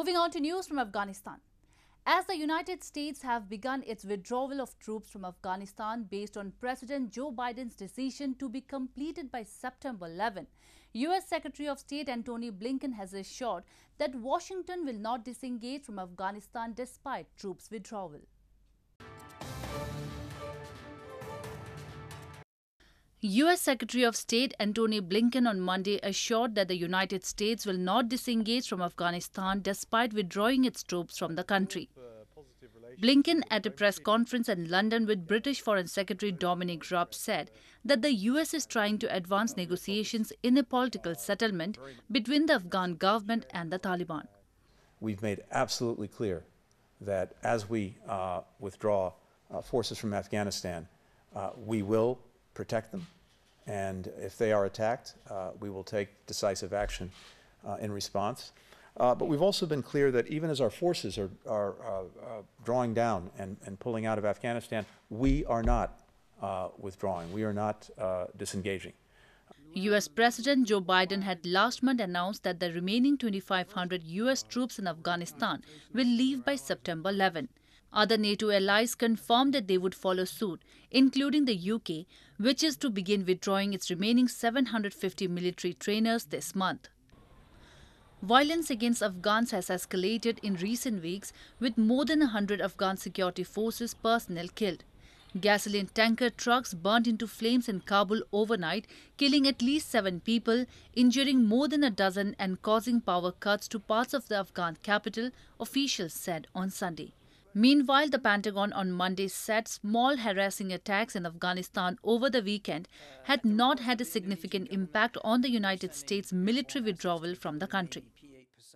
Moving on to news from Afghanistan. As the United States have begun its withdrawal of troops from Afghanistan based on President Joe Biden's decision to be completed by September 11, U.S. Secretary of State Antony Blinken has assured that Washington will not disengage from Afghanistan despite troops withdrawal. U.S. Secretary of State Antony Blinken on Monday assured that the United States will not disengage from Afghanistan despite withdrawing its troops from the country. Blinken, at a press conference in London with British Foreign Secretary Dominic Raab, said that the U.S. is trying to advance negotiations in a political settlement between the Afghan government and the Taliban. We've made absolutely clear that as we uh, withdraw uh, forces from Afghanistan, uh, we will protect them. And if they are attacked, uh, we will take decisive action uh, in response. Uh, but we've also been clear that even as our forces are, are uh, uh, drawing down and, and pulling out of Afghanistan, we are not uh, withdrawing. We are not disengaging. U.S. President Joe Biden had last month announced that the remaining 2,500 U.S. troops in Afghanistan will leave by September 11. Other NATO allies confirmed that they would follow suit, including the UK, which is to begin withdrawing its remaining 750 military trainers this month. Violence against Afghans has escalated in recent weeks, with more than 100 Afghan security forces personnel killed. Gasoline tanker trucks burned into flames in Kabul overnight, killing at least seven people, injuring more than a dozen, and causing power cuts to parts of the Afghan capital, officials said on Sunday. Meanwhile, the Pentagon on Monday said small harassing attacks in Afghanistan over the weekend had not had a significant impact on the United States' military withdrawal from the country.